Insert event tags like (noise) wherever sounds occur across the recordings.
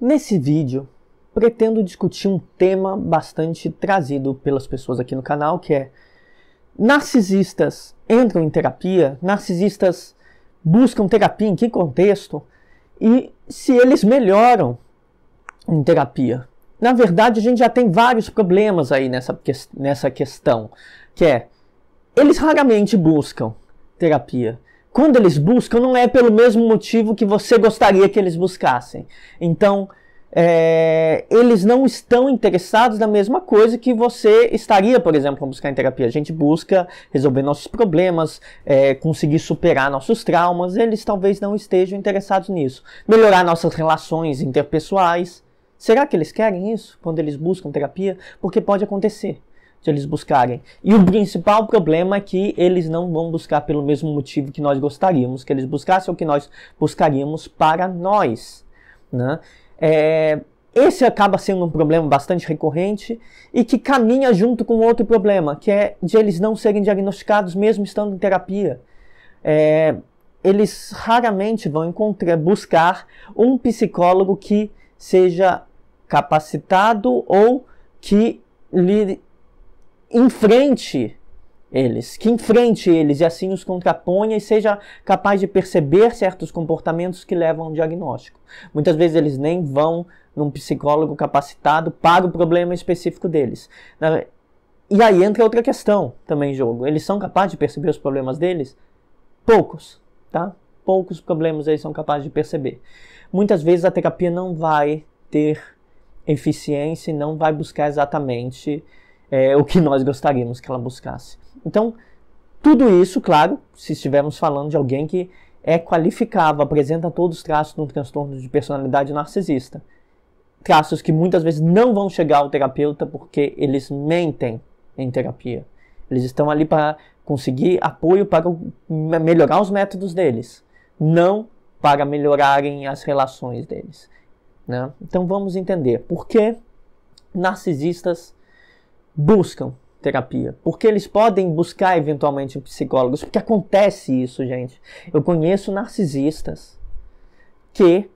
Nesse vídeo, pretendo discutir um tema bastante trazido pelas pessoas aqui no canal, que é narcisistas entram em terapia, narcisistas buscam terapia em que contexto e se eles melhoram em terapia. Na verdade, a gente já tem vários problemas aí nessa, nessa questão, que é eles raramente buscam terapia quando eles buscam, não é pelo mesmo motivo que você gostaria que eles buscassem. Então, é, eles não estão interessados na mesma coisa que você estaria, por exemplo, buscar em terapia. A gente busca resolver nossos problemas, é, conseguir superar nossos traumas. Eles talvez não estejam interessados nisso. Melhorar nossas relações interpessoais. Será que eles querem isso quando eles buscam terapia? Porque pode acontecer se eles buscarem. E o principal problema é que eles não vão buscar pelo mesmo motivo que nós gostaríamos que eles buscassem ou que nós buscaríamos para nós. Né? É, esse acaba sendo um problema bastante recorrente e que caminha junto com outro problema, que é de eles não serem diagnosticados mesmo estando em terapia. É, eles raramente vão encontrar, buscar um psicólogo que seja capacitado ou que lhe enfrente eles, que enfrente eles e assim os contraponha e seja capaz de perceber certos comportamentos que levam ao diagnóstico. Muitas vezes eles nem vão num psicólogo capacitado para o problema específico deles. E aí entra outra questão também em jogo. Eles são capazes de perceber os problemas deles? Poucos, tá? Poucos problemas eles são capazes de perceber. Muitas vezes a terapia não vai ter eficiência e não vai buscar exatamente é, o que nós gostaríamos que ela buscasse. Então, tudo isso, claro, se estivermos falando de alguém que é qualificado apresenta todos os traços de um transtorno de personalidade narcisista. Traços que muitas vezes não vão chegar ao terapeuta porque eles mentem em terapia. Eles estão ali para conseguir apoio para melhorar os métodos deles, não para melhorarem as relações deles. Né? Então vamos entender por que narcisistas buscam terapia, porque eles podem buscar eventualmente psicólogos, porque acontece isso, gente. Eu conheço narcisistas que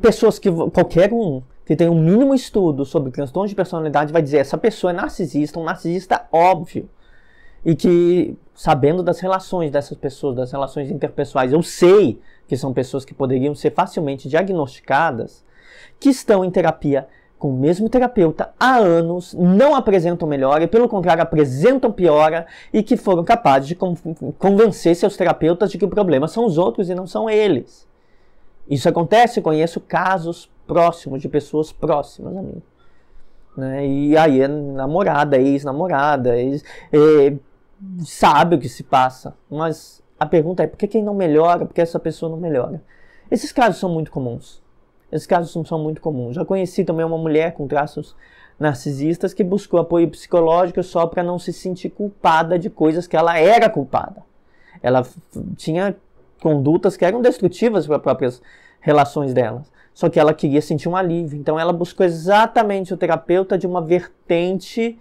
pessoas que qualquer um que tem um mínimo estudo sobre transtorno de personalidade vai dizer essa pessoa é narcisista, um narcisista óbvio. E que sabendo das relações dessas pessoas, das relações interpessoais, eu sei que são pessoas que poderiam ser facilmente diagnosticadas, que estão em terapia com o mesmo terapeuta há anos não apresentam melhora e, pelo contrário, apresentam piora e que foram capazes de convencer seus terapeutas de que o problema são os outros e não são eles. Isso acontece, conheço casos próximos de pessoas próximas a mim. Né? E aí é namorada, ex-namorada, ex, é, sabe o que se passa. Mas a pergunta é por que quem não melhora, por que essa pessoa não melhora? Esses casos são muito comuns. Esses casos não são muito comuns. Já conheci também uma mulher com traços narcisistas que buscou apoio psicológico só para não se sentir culpada de coisas que ela era culpada. Ela tinha condutas que eram destrutivas para as próprias relações dela. Só que ela queria sentir um alívio. Então ela buscou exatamente o terapeuta de uma vertente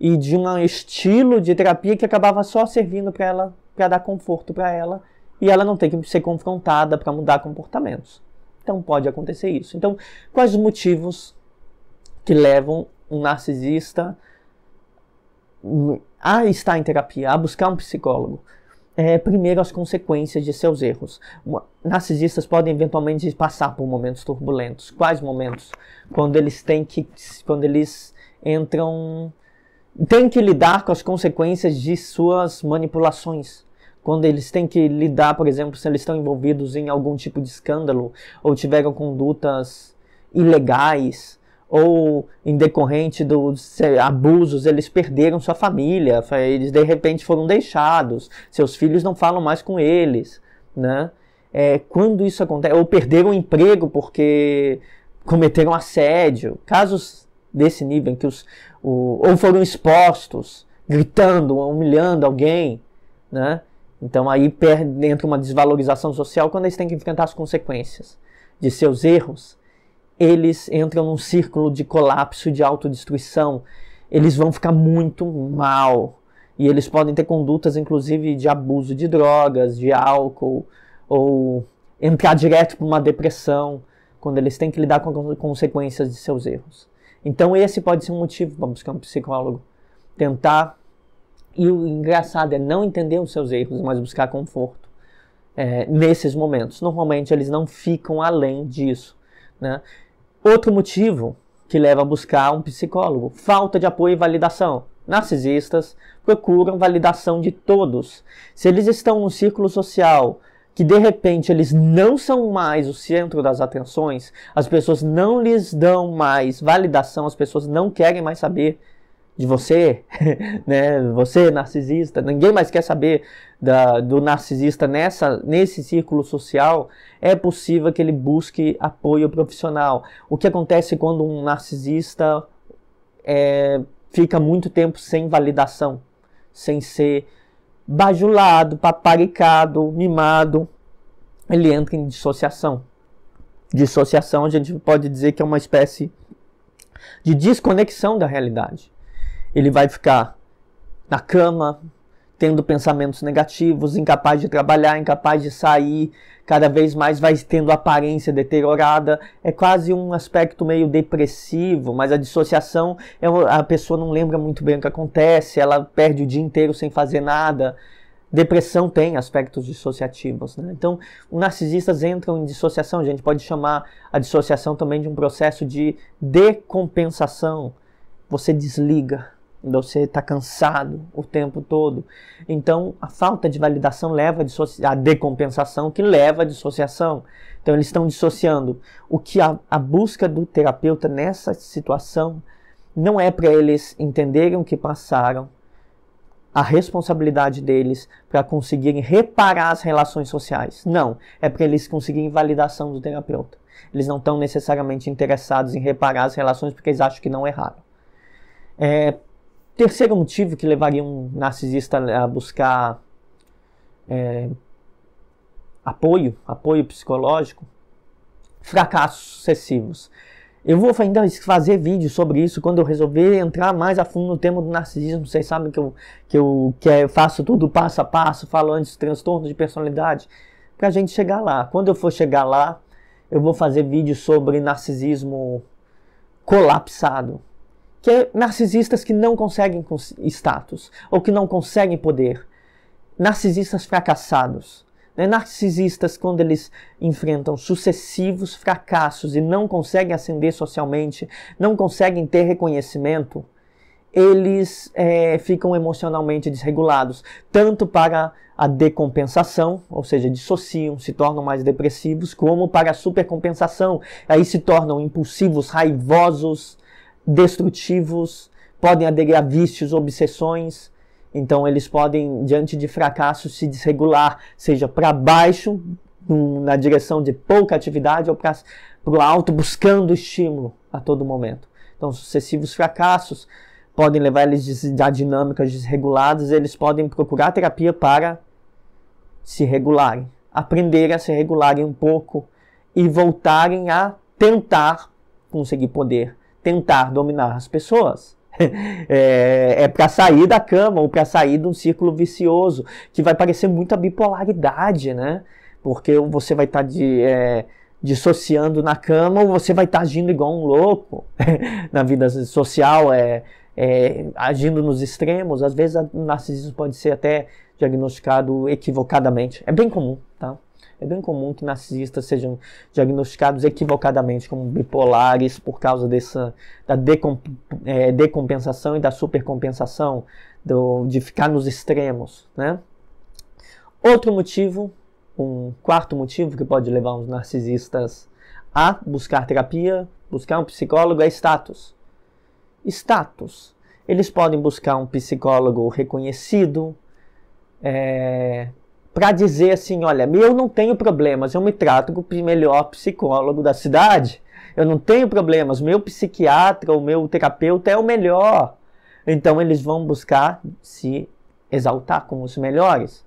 e de um estilo de terapia que acabava só servindo para ela, para dar conforto para ela, e ela não tem que ser confrontada para mudar comportamentos. Então pode acontecer isso. Então, quais os motivos que levam um narcisista a estar em terapia, a buscar um psicólogo? É, primeiro, as consequências de seus erros. Narcisistas podem eventualmente passar por momentos turbulentos. Quais momentos? Quando eles têm que. Quando eles entram. têm que lidar com as consequências de suas manipulações quando eles têm que lidar, por exemplo, se eles estão envolvidos em algum tipo de escândalo ou tiveram condutas ilegais ou em decorrente dos abusos eles perderam sua família, eles de repente foram deixados, seus filhos não falam mais com eles, né? É, quando isso acontece, ou perderam o emprego porque cometeram assédio, casos desse nível em que os o, ou foram expostos, gritando, humilhando alguém, né? Então aí perde, entra uma desvalorização social quando eles têm que enfrentar as consequências de seus erros. Eles entram num círculo de colapso, de autodestruição. Eles vão ficar muito mal. E eles podem ter condutas, inclusive, de abuso de drogas, de álcool, ou entrar direto para uma depressão, quando eles têm que lidar com as consequências de seus erros. Então, esse pode ser um motivo para buscar um psicólogo. Tentar e o engraçado é não entender os seus erros, mas buscar conforto é, nesses momentos. Normalmente eles não ficam além disso. Né? Outro motivo que leva a buscar um psicólogo: falta de apoio e validação. Narcisistas procuram validação de todos. Se eles estão num círculo social que de repente eles não são mais o centro das atenções, as pessoas não lhes dão mais validação, as pessoas não querem mais saber de você, (laughs) né? Você narcisista, ninguém mais quer saber da, do narcisista nessa, nesse círculo social. É possível que ele busque apoio profissional. O que acontece quando um narcisista é, fica muito tempo sem validação, sem ser bajulado, paparicado, mimado, ele entra em dissociação. Dissociação a gente pode dizer que é uma espécie de desconexão da realidade ele vai ficar na cama, tendo pensamentos negativos, incapaz de trabalhar, incapaz de sair, cada vez mais vai tendo aparência deteriorada. É quase um aspecto meio depressivo, mas a dissociação é a pessoa não lembra muito bem o que acontece, ela perde o dia inteiro sem fazer nada. Depressão tem aspectos dissociativos. Né? Então, os narcisistas entram em dissociação, a gente pode chamar a dissociação também de um processo de decompensação. Você desliga, você está cansado o tempo todo. Então, a falta de validação leva a, a decompensação, que leva à dissociação. Então, eles estão dissociando o que a, a busca do terapeuta nessa situação não é para eles entenderem o que passaram, a responsabilidade deles para conseguirem reparar as relações sociais. Não, é para eles conseguirem validação do terapeuta. Eles não estão necessariamente interessados em reparar as relações porque eles acham que não erraram. É, Terceiro motivo que levaria um narcisista a buscar é, apoio, apoio psicológico, fracassos sucessivos. Eu vou ainda fazer vídeo sobre isso quando eu resolver entrar mais a fundo no tema do narcisismo. Vocês sabem que eu, que eu, que faço tudo passo a passo, falo antes transtorno de personalidade, para a gente chegar lá. Quando eu for chegar lá, eu vou fazer vídeo sobre narcisismo colapsado, que é narcisistas que não conseguem status ou que não conseguem poder, narcisistas fracassados. Né? Narcisistas, quando eles enfrentam sucessivos fracassos e não conseguem ascender socialmente, não conseguem ter reconhecimento, eles é, ficam emocionalmente desregulados, tanto para a decompensação, ou seja, dissociam, se tornam mais depressivos, como para a supercompensação, aí se tornam impulsivos, raivosos, destrutivos, podem aderir a vícios, obsessões. Então, eles podem, diante de fracasso, se desregular, seja para baixo, na direção de pouca atividade, ou para o alto, buscando estímulo a todo momento. Então, sucessivos fracassos podem levar eles a dinâmicas desreguladas, eles podem procurar terapia para se regularem, aprender a se regularem um pouco e voltarem a tentar conseguir poder tentar dominar as pessoas. (laughs) é, é para sair da cama ou para sair de um círculo vicioso, que vai parecer muito a bipolaridade, né? Porque você vai estar tá de. É, dissociando na cama ou você vai estar tá agindo igual um louco (laughs) na vida social, é, é, agindo nos extremos. Às vezes o narcisismo pode ser até diagnosticado equivocadamente. É bem comum, tá? É bem comum que narcisistas sejam diagnosticados equivocadamente como bipolares por causa dessa da decomp, é, decompensação e da supercompensação, do, de ficar nos extremos, né? Outro motivo, um quarto motivo que pode levar os narcisistas a buscar terapia, buscar um psicólogo é status. Status. Eles podem buscar um psicólogo reconhecido, é, para dizer assim, olha, eu não tenho problemas, eu me trato com o melhor psicólogo da cidade. Eu não tenho problemas, meu psiquiatra ou meu terapeuta é o melhor. Então eles vão buscar se exaltar como os melhores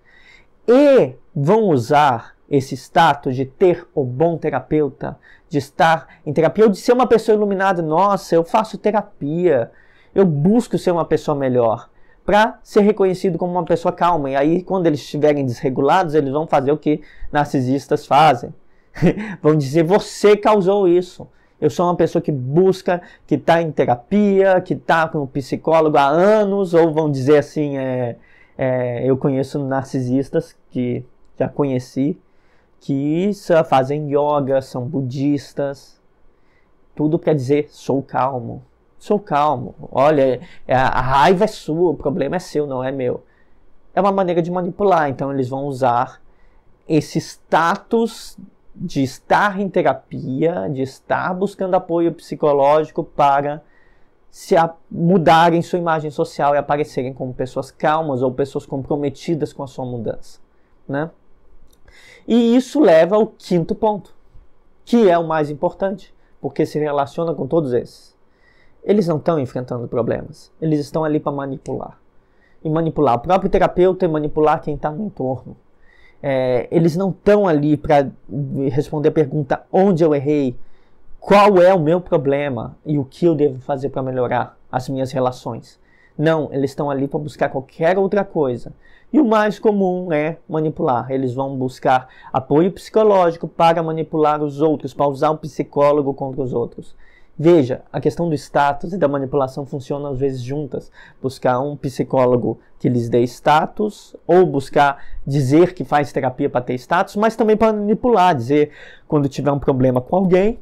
e vão usar esse status de ter o bom terapeuta, de estar em terapia ou de ser uma pessoa iluminada. Nossa, eu faço terapia, eu busco ser uma pessoa melhor para ser reconhecido como uma pessoa calma. E aí, quando eles estiverem desregulados, eles vão fazer o que narcisistas fazem. (laughs) vão dizer: você causou isso. Eu sou uma pessoa que busca, que está em terapia, que está com um psicólogo há anos, ou vão dizer assim: é, é, eu conheço narcisistas que já conheci, que fazem yoga, são budistas, tudo para dizer sou calmo sou calmo. Olha, é, a raiva é sua, o problema é seu, não é meu. É uma maneira de manipular. Então eles vão usar esse status de estar em terapia, de estar buscando apoio psicológico para se mudarem sua imagem social e aparecerem como pessoas calmas ou pessoas comprometidas com a sua mudança, né? E isso leva ao quinto ponto, que é o mais importante, porque se relaciona com todos esses eles não estão enfrentando problemas, eles estão ali para manipular. E manipular o próprio terapeuta e é manipular quem está no entorno. É, eles não estão ali para responder a pergunta onde eu errei, qual é o meu problema e o que eu devo fazer para melhorar as minhas relações. Não, eles estão ali para buscar qualquer outra coisa. E o mais comum é manipular. Eles vão buscar apoio psicológico para manipular os outros, para usar o psicólogo contra os outros. Veja, a questão do status e da manipulação funcionam às vezes juntas. Buscar um psicólogo que lhes dê status, ou buscar dizer que faz terapia para ter status, mas também para manipular, dizer quando tiver um problema com alguém,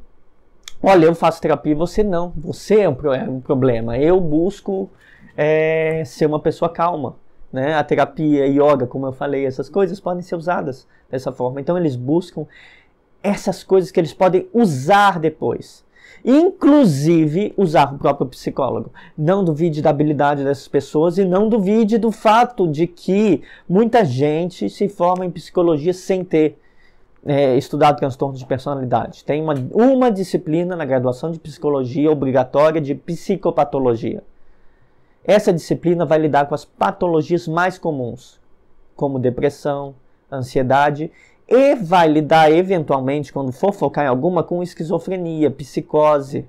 olha, eu faço terapia e você não, você é um, é um problema, eu busco é, ser uma pessoa calma. Né? A terapia, a yoga, como eu falei, essas coisas podem ser usadas dessa forma. Então eles buscam essas coisas que eles podem usar depois inclusive usar o próprio psicólogo. Não duvide da habilidade dessas pessoas e não duvide do fato de que muita gente se forma em psicologia sem ter é, estudado transtornos de personalidade. Tem uma, uma disciplina na graduação de psicologia obrigatória de psicopatologia. Essa disciplina vai lidar com as patologias mais comuns, como depressão, ansiedade e vai lidar eventualmente, quando for focar em alguma, com esquizofrenia, psicose,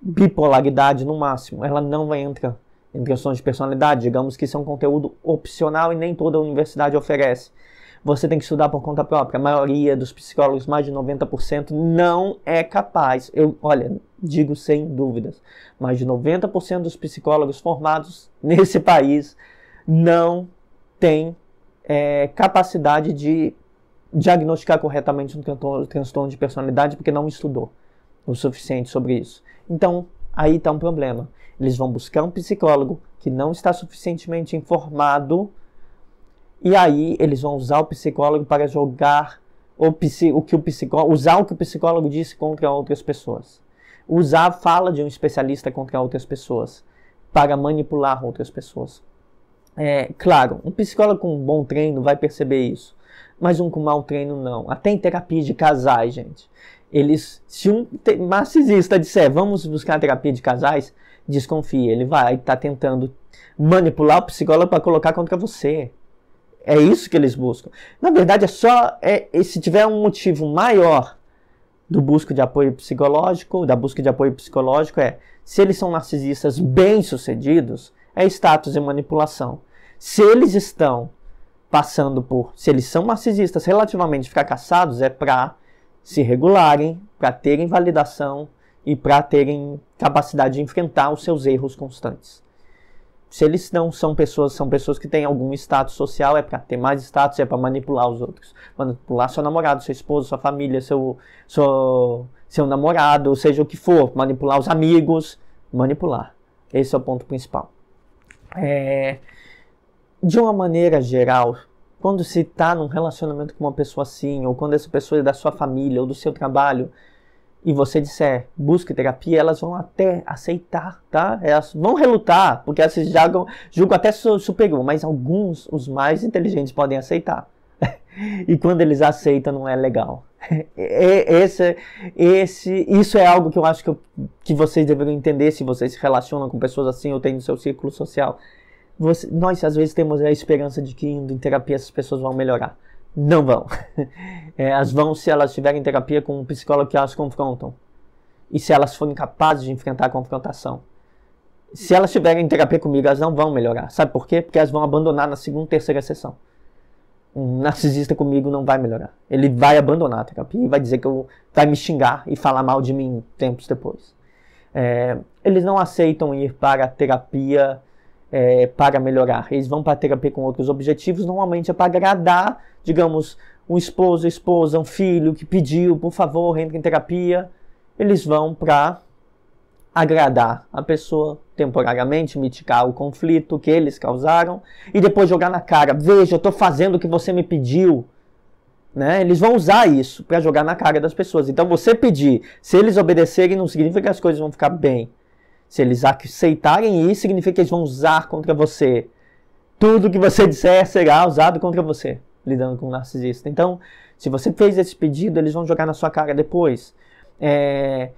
bipolaridade no máximo. Ela não vai entrar em questões de personalidade. Digamos que isso é um conteúdo opcional e nem toda a universidade oferece. Você tem que estudar por conta própria. A maioria dos psicólogos, mais de 90%, não é capaz. Eu, olha, digo sem dúvidas, mais de 90% dos psicólogos formados (laughs) nesse país não tem é, eh, capacidade de diagnosticar corretamente um transtorno de personalidade porque não estudou o suficiente sobre isso. Então, aí está um problema. Eles vão buscar um psicólogo que não está suficientemente informado e aí eles vão usar o psicólogo para jogar o, o que o psicólogo usar o que o psicólogo disse contra outras pessoas, usar a fala de um especialista contra outras pessoas para manipular outras pessoas. É, claro, um psicólogo com um bom treino vai perceber isso, mas um com mau treino não. Até em terapia de casais, gente. Eles, se um narcisista disser vamos buscar a terapia de casais, desconfie, ele vai estar tá tentando manipular o psicólogo para colocar contra você. É isso que eles buscam. Na verdade, é só é, se tiver um motivo maior do busca de apoio psicológico, da busca de apoio psicológico é se eles são narcisistas bem-sucedidos, é status e manipulação. Se eles estão passando por, se eles são narcisistas relativamente fracassados, é para se regularem, para terem validação e para terem capacidade de enfrentar os seus erros constantes. Se eles não são pessoas, são pessoas que têm algum status social, é para ter mais status, é para manipular os outros. Manipular seu namorado, seu esposo, sua família, seu, seu, seu namorado, seja o que for. Manipular os amigos, manipular. Esse é o ponto principal. É, de uma maneira geral, quando se está num relacionamento com uma pessoa assim, ou quando essa pessoa é da sua família ou do seu trabalho, e você disser busque terapia, elas vão até aceitar, tá? Elas vão relutar, porque elas jogam, julgam até superior, mas alguns, os mais inteligentes, podem aceitar. (laughs) e quando eles aceitam, não é legal. É, é, esse, esse, isso é algo que eu acho que, eu, que vocês deveriam entender se vocês se relacionam com pessoas assim ou têm no seu círculo social. Você, nós, às vezes, temos a esperança de que indo em terapia essas pessoas vão melhorar. Não vão. (laughs) É, elas vão se elas tiverem terapia com um psicólogo que elas confrontam. E se elas forem capazes de enfrentar a confrontação. Se elas tiverem terapia comigo, elas não vão melhorar. Sabe por quê? Porque elas vão abandonar na segunda, terceira sessão um narcisista comigo não vai melhorar. Ele vai abandonar a terapia e vai dizer que eu, vai me xingar e falar mal de mim tempos depois. É, eles não aceitam ir para a terapia é, para melhorar. Eles vão para a terapia com outros objetivos, normalmente é para agradar, digamos, um esposo, esposa, um filho que pediu, por favor, entre em terapia. Eles vão para agradar a pessoa temporariamente, mitigar o conflito que eles causaram e depois jogar na cara: veja, eu estou fazendo o que você me pediu. Né? Eles vão usar isso para jogar na cara das pessoas. Então, você pedir, se eles obedecerem, não significa que as coisas vão ficar bem. Se eles aceitarem isso, significa que eles vão usar contra você. Tudo que você disser será usado contra você, lidando com um narcisista. Então, se você fez esse pedido, eles vão jogar na sua cara depois. É,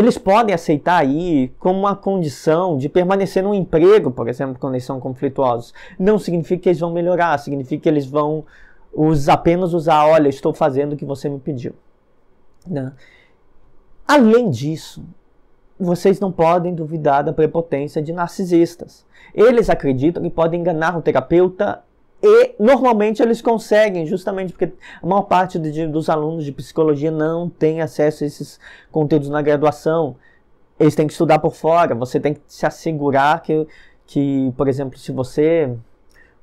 eles podem aceitar aí como uma condição de permanecer num emprego, por exemplo, quando eles são conflituosos. Não significa que eles vão melhorar, significa que eles vão os, apenas usar, olha, estou fazendo o que você me pediu. Né? Além disso, vocês não podem duvidar da prepotência de narcisistas. Eles acreditam que podem enganar o terapeuta e normalmente eles conseguem, justamente porque a maior parte de, dos alunos de psicologia não tem acesso a esses conteúdos na graduação. Eles têm que estudar por fora. Você tem que se assegurar que, que por exemplo, se você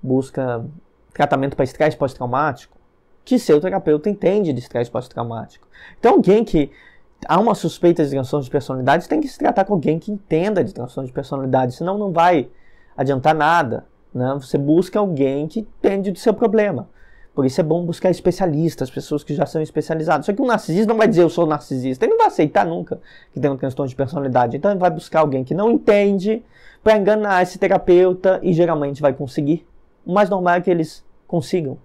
busca tratamento para estresse pós-traumático, que seu terapeuta entende de estresse pós-traumático. Então, alguém que há uma suspeita de transtorno de personalidade tem que se tratar com alguém que entenda de transtorno de personalidade, senão não vai adiantar nada. Né? Você busca alguém que entende do seu problema. Por isso é bom buscar especialistas, pessoas que já são especializadas. Só que o um narcisista não vai dizer eu sou narcisista, ele não vai aceitar nunca que tem uma questão de personalidade. Então ele vai buscar alguém que não entende para enganar esse terapeuta e geralmente vai conseguir. O mais normal é que eles consigam,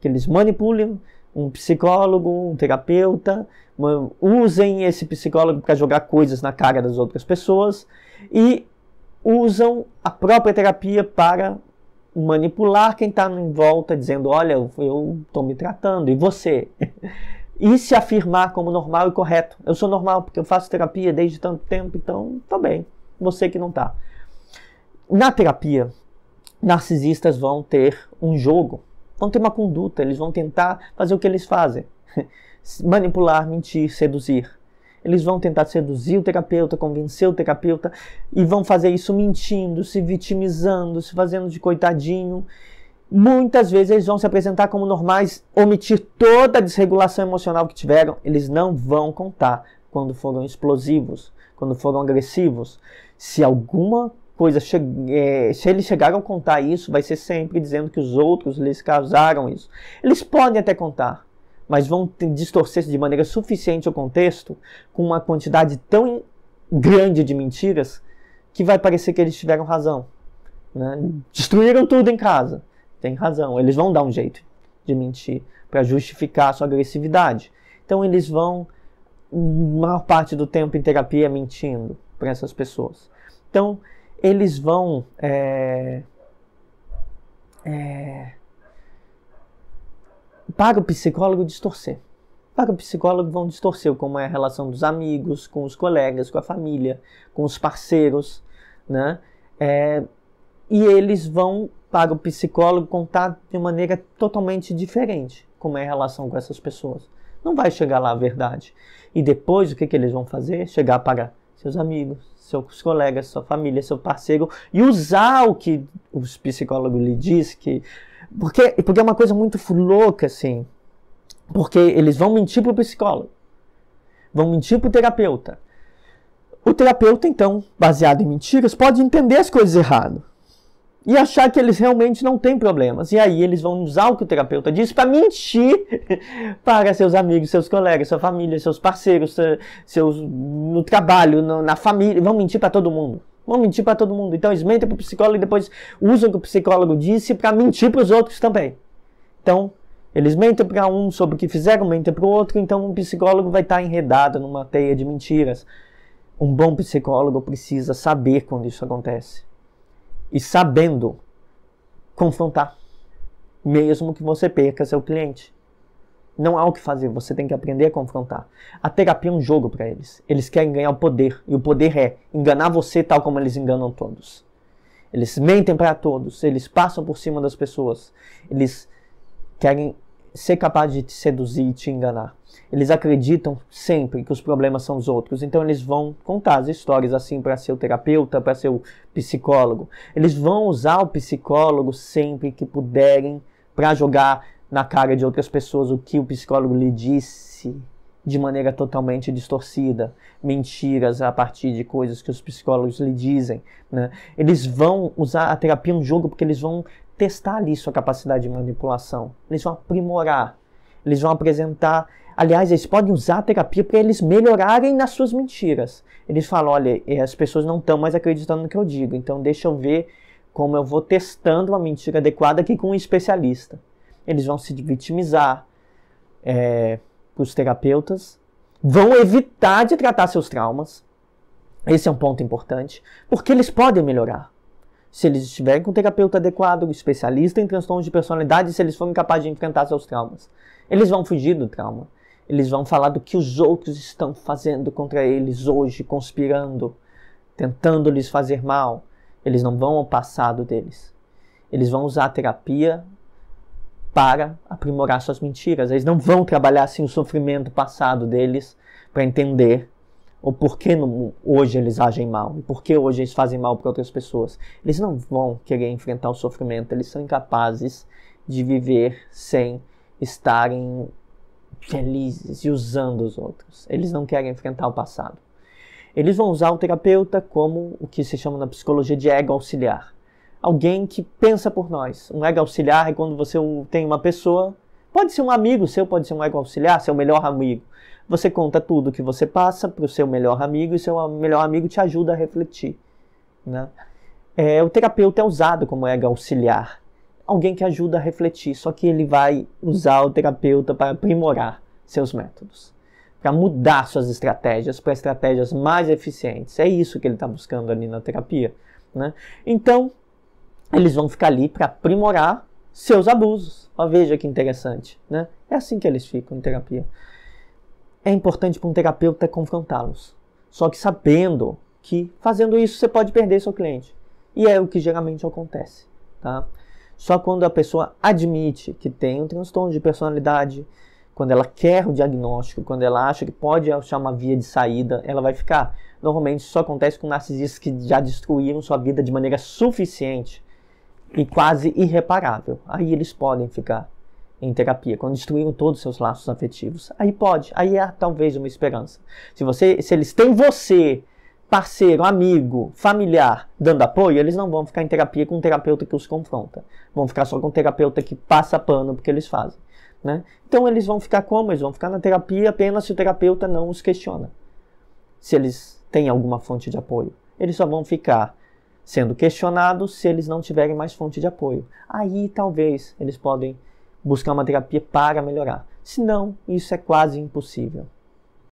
que eles manipulem um psicólogo, um terapeuta, usem esse psicólogo para jogar coisas na cara das outras pessoas e usam a própria terapia para manipular quem está em volta, dizendo: Olha, eu estou me tratando, e você? (laughs) e se afirmar como normal e correto. Eu sou normal porque eu faço terapia desde tanto tempo, então estou tá bem. Você que não está Na terapia, narcisistas vão ter um jogo, vão ter uma conduta, eles vão tentar fazer o que eles fazem: (laughs) manipular, mentir, seduzir. Eles vão tentar seduzir o terapeuta, convencer o terapeuta e vão fazer isso mentindo, se vitimizando, se fazendo de coitadinho. Muitas vezes eles vão se apresentar como normais, omitir toda a desregulação emocional que tiveram. Eles não vão contar quando foram explosivos, quando foram agressivos. Se alguma coisa, che é, se eles chegaram a contar isso, vai ser sempre dizendo que os outros lhes causaram isso. Eles podem até contar, mas vão distorcer de maneira suficiente o contexto, com uma quantidade tão grande de mentiras, que vai parecer que eles tiveram razão. Né? Destruíram tudo em casa. Tem razão, eles vão dar um jeito de mentir para justificar a sua agressividade. Então eles vão, maior parte do tempo em terapia, mentindo para essas pessoas. Então eles vão. É, é, para o psicólogo distorcer. Para o psicólogo vão distorcer como é a relação dos amigos, com os colegas, com a família, com os parceiros, né? É, e eles vão para o psicólogo contar de maneira totalmente diferente como é a relação com essas pessoas. Não vai chegar lá a verdade. E depois o que, que eles vão fazer? Chegar para seus amigos, seus colegas, sua família, seu parceiro e usar o que os psicólogos lhe diz que porque, porque é uma coisa muito louca, assim. Porque eles vão mentir pro psicólogo. Vão mentir pro terapeuta. O terapeuta, então, baseado em mentiras, pode entender as coisas errado. E achar que eles realmente não têm problemas. E aí eles vão usar o que o terapeuta diz para mentir (laughs) para seus amigos, seus colegas, sua família, seus parceiros, seus no trabalho, na família. Vão mentir para todo mundo. Vão mentir para todo mundo. Então eles mentem para o psicólogo e depois usam o que o psicólogo disse para mentir para os outros também. Então, eles mentem para um sobre o que fizeram, mentem para o outro, então um psicólogo vai estar tá enredado numa teia de mentiras. Um bom psicólogo precisa saber quando isso acontece. E sabendo confrontar, mesmo que você perca seu cliente. Não há o que fazer, você tem que aprender a confrontar. A terapia é um jogo para eles. Eles querem ganhar o poder, e o poder é enganar você tal como eles enganam todos. Eles mentem para todos, eles passam por cima das pessoas, eles querem ser capazes de te seduzir e te enganar. Eles acreditam sempre que os problemas são os outros, então eles vão contar as histórias assim para seu terapeuta, para seu psicólogo. Eles vão usar o psicólogo sempre que puderem para jogar na cara de outras pessoas o que o psicólogo lhe disse de maneira totalmente distorcida, mentiras a partir de coisas que os psicólogos lhe dizem. Né? Eles vão usar a terapia um jogo porque eles vão testar ali sua capacidade de manipulação, eles vão aprimorar, eles vão apresentar. Aliás, eles podem usar a terapia para eles melhorarem nas suas mentiras. Eles falam: olha, eh, as pessoas não estão mais acreditando no que eu digo, então deixa eu ver como eu vou testando uma mentira adequada aqui com um especialista eles vão se vitimizar é, os terapeutas, vão evitar de tratar seus traumas. Esse é um ponto importante, porque eles podem melhorar. Se eles estiverem com um terapeuta adequado, um especialista em transtornos de personalidade, se eles forem capazes de enfrentar seus traumas, eles vão fugir do trauma. Eles vão falar do que os outros estão fazendo contra eles hoje, conspirando, tentando lhes fazer mal. Eles não vão ao passado deles. Eles vão usar a terapia para aprimorar suas mentiras. Eles não vão trabalhar assim o sofrimento passado deles para entender o porquê no, hoje eles agem mal e por que hoje eles fazem mal para outras pessoas. Eles não vão querer enfrentar o sofrimento, eles são incapazes de viver sem estarem felizes e usando os outros. Eles não querem enfrentar o passado. Eles vão usar o terapeuta como o que se chama na psicologia de ego auxiliar alguém que pensa por nós. Um ego auxiliar é quando você tem uma pessoa, pode ser um amigo seu, pode ser um ego auxiliar, seu melhor amigo. Você conta tudo que você passa para o seu melhor amigo e seu melhor amigo te ajuda a refletir. Né? É, o terapeuta é usado como ego auxiliar, alguém que ajuda a refletir, só que ele vai usar o terapeuta para aprimorar seus métodos, para mudar suas estratégias para estratégias mais eficientes. É isso que ele está buscando ali na terapia. Né? Então, eles vão ficar ali para aprimorar seus abusos. Ó, veja que interessante, né? É assim que eles ficam em terapia. É importante para um terapeuta confrontá-los, só que sabendo que fazendo isso você pode perder seu cliente. E é o que geralmente acontece, tá? Só quando a pessoa admite que tem um transtorno de personalidade, quando ela quer o diagnóstico, quando ela acha que pode achar uma via de saída, ela vai ficar. Normalmente isso só acontece com narcisistas que já destruíram sua vida de maneira suficiente e quase irreparável. Aí eles podem ficar em terapia, quando destruíram todos os seus laços afetivos. Aí pode, aí há é talvez uma esperança. Se você, se eles têm você, parceiro, amigo, familiar, dando apoio, eles não vão ficar em terapia com um terapeuta que os confronta. Vão ficar só com um terapeuta que passa pano porque eles fazem. Né? Então eles vão ficar como? Eles vão ficar na terapia apenas se o terapeuta não os questiona. Se eles têm alguma fonte de apoio. Eles só vão ficar sendo questionados se eles não tiverem mais fonte de apoio. Aí talvez eles podem buscar uma terapia para melhorar. Se não, isso é quase impossível.